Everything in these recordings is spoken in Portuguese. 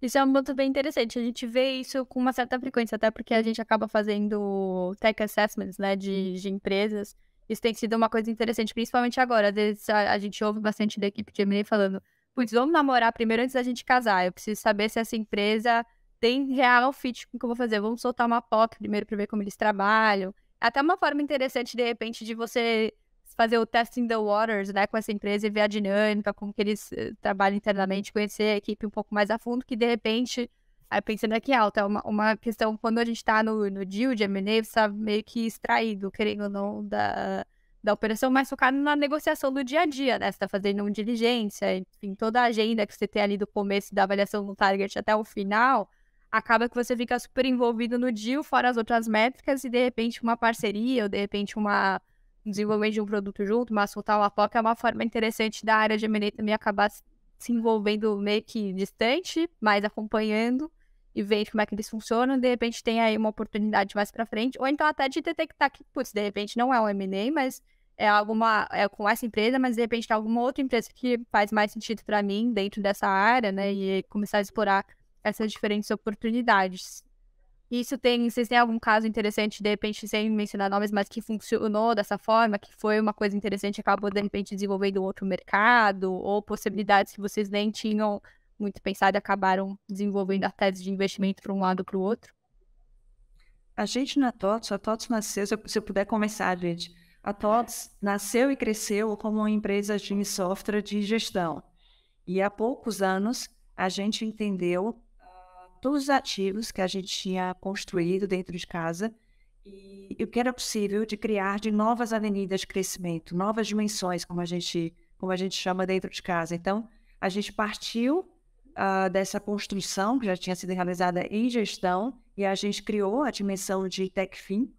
Isso é um ponto bem interessante. A gente vê isso com uma certa frequência, até porque a gente acaba fazendo tech assessments, né, de, uhum. de empresas. Isso tem sido uma coisa interessante, principalmente agora. Às vezes a, a gente ouve bastante da equipe de M&A falando, putz, vamos namorar primeiro antes da gente casar. Eu preciso saber se essa empresa tem real fit com o que eu vou fazer. Vamos soltar uma POC primeiro para ver como eles trabalham. Até uma forma interessante, de repente, de você fazer o testing the waters, né, com essa empresa e ver a dinâmica, como que eles eh, trabalham internamente, conhecer a equipe um pouco mais a fundo, que de repente, aí pensando aqui alto, ah, é uma, uma questão, quando a gente está no, no deal de M&A, você está meio que extraído, querendo ou não, da, da operação, mas focado na negociação do dia a dia, né, você está fazendo um diligência, enfim, toda a agenda que você tem ali do começo da avaliação do target até o final, acaba que você fica super envolvido no deal, fora as outras métricas, e de repente uma parceria, ou de repente uma desenvolvimento de um produto junto, mas soltar uma foca é uma forma interessante da área de M&A também acabar se envolvendo meio que distante, mas acompanhando e vendo como é que eles funcionam, de repente tem aí uma oportunidade mais para frente, ou então até de detectar que, putz, de repente não é um M&A, mas é alguma, é com essa empresa, mas de repente tem alguma outra empresa que faz mais sentido para mim dentro dessa área, né, e começar a explorar essas diferentes oportunidades. Isso tem, vocês têm algum caso interessante, de repente, sem mencionar nomes, mas que funcionou dessa forma, que foi uma coisa interessante, acabou, de repente, desenvolvendo outro mercado, ou possibilidades que vocês nem tinham muito pensado e acabaram desenvolvendo a tese de investimento para um lado para o outro? A gente na TOTS, a TOTS nasceu, se eu, se eu puder começar, gente, a TOTS nasceu e cresceu como uma empresa de software de gestão. E há poucos anos, a gente entendeu todos os ativos que a gente tinha construído dentro de casa e, o que era possível de criar de novas avenidas de crescimento, novas dimensões, como a gente, como a gente chama dentro de casa. Então, a gente partiu uh, dessa construção que já tinha sido realizada em gestão e a gente criou a dimensão de TechFin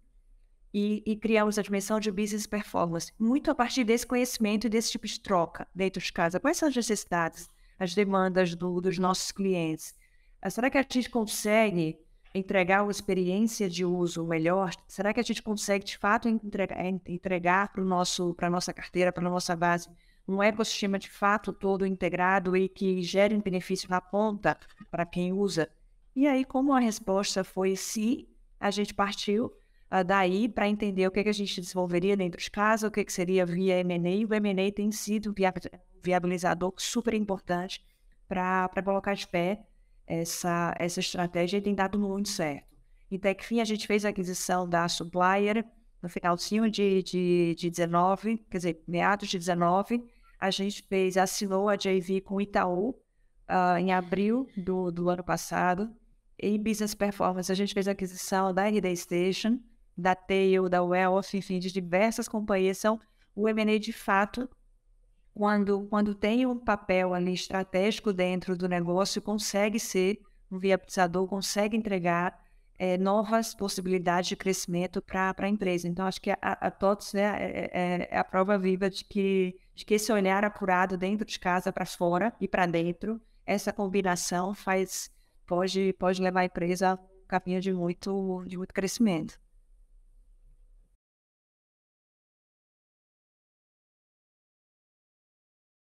e, e criamos a dimensão de business performance, muito a partir desse conhecimento e desse tipo de troca dentro de casa. Quais são as necessidades, as demandas do, dos nossos clientes? Ah, será que a gente consegue entregar uma experiência de uso melhor? Será que a gente consegue, de fato, entregar para a nossa carteira, para a nossa base, um ecossistema de fato todo integrado e que gere um benefício na ponta para quem usa? E aí, como a resposta foi sim, a gente partiu uh, daí para entender o que, que a gente desenvolveria dentro dos casos, o que, que seria via M&A. O M&A tem sido um viabilizador super importante para colocar de pé essa, essa estratégia tem dado muito certo. E então, que Fim, a gente fez a aquisição da Supplier no finalzinho de, de, de 19, quer dizer, meados de 19, a gente fez, assinou a JV com Itaú uh, em abril do, do ano passado. Em Business Performance, a gente fez a aquisição da RD Station, da Tail, da Wealth, enfim, de diversas companhias. São, então, o M&A, de fato, quando, quando tem um papel ali estratégico dentro do negócio, consegue ser um viabilizador, consegue entregar é, novas possibilidades de crescimento para a empresa. Então, acho que a, a TOTS né, é, é, é, a prova viva de que, de que esse olhar apurado dentro de casa para fora e para dentro, essa combinação faz pode, pode levar a empresa a um caminho de muito, de muito crescimento.